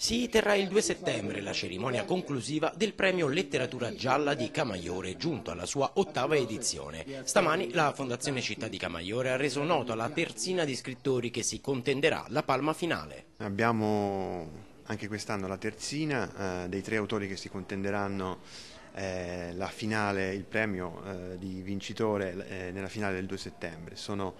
Si terrà il 2 settembre la cerimonia conclusiva del premio Letteratura Gialla di Camaiore, giunto alla sua ottava edizione. Stamani la Fondazione Città di Camaiore ha reso nota la terzina di scrittori che si contenderà la palma finale. Abbiamo anche quest'anno la terzina eh, dei tre autori che si contenderanno eh, la finale, il premio eh, di vincitore eh, nella finale del 2 settembre. Sono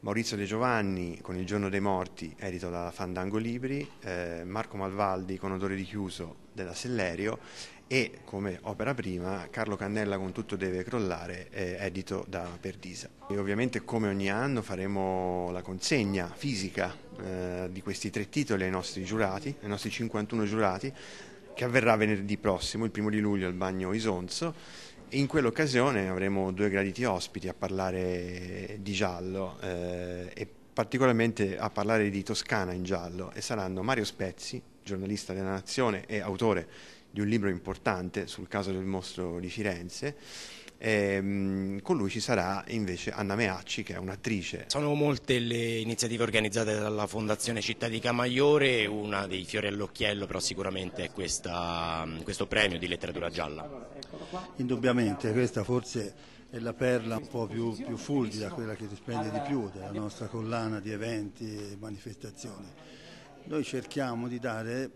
Maurizio De Giovanni con Il giorno dei morti, edito da Fandango Libri, eh, Marco Malvaldi con Odore di chiuso della Sellerio e come opera prima Carlo Cannella con Tutto deve crollare, eh, edito da Perdisa. E ovviamente come ogni anno faremo la consegna fisica eh, di questi tre titoli ai nostri giurati, ai nostri 51 giurati, che avverrà venerdì prossimo, il primo di luglio al Bagno Isonzo in quell'occasione avremo due graditi ospiti a parlare di giallo eh, e particolarmente a parlare di Toscana in giallo e saranno Mario Spezzi, giornalista della Nazione e autore di un libro importante sul caso del mostro di Firenze. E, ehm, con lui ci sarà invece Anna Meacci che è un'attrice. Sono molte le iniziative organizzate dalla Fondazione Città di Camaiore, una dei fiori all'occhiello però sicuramente è questa, questo premio di letteratura gialla. Indubbiamente questa forse è la perla un po' più, più fulgida, quella che risplende di più della nostra collana di eventi e manifestazioni. Noi cerchiamo di dare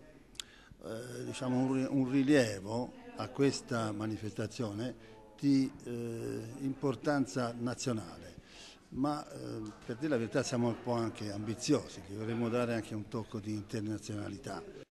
eh, diciamo un, un, rilievo a questa manifestazione di eh, importanza nazionale, ma eh, per dire la verità siamo un po' anche ambiziosi, che vorremmo dare anche un tocco di internazionalità.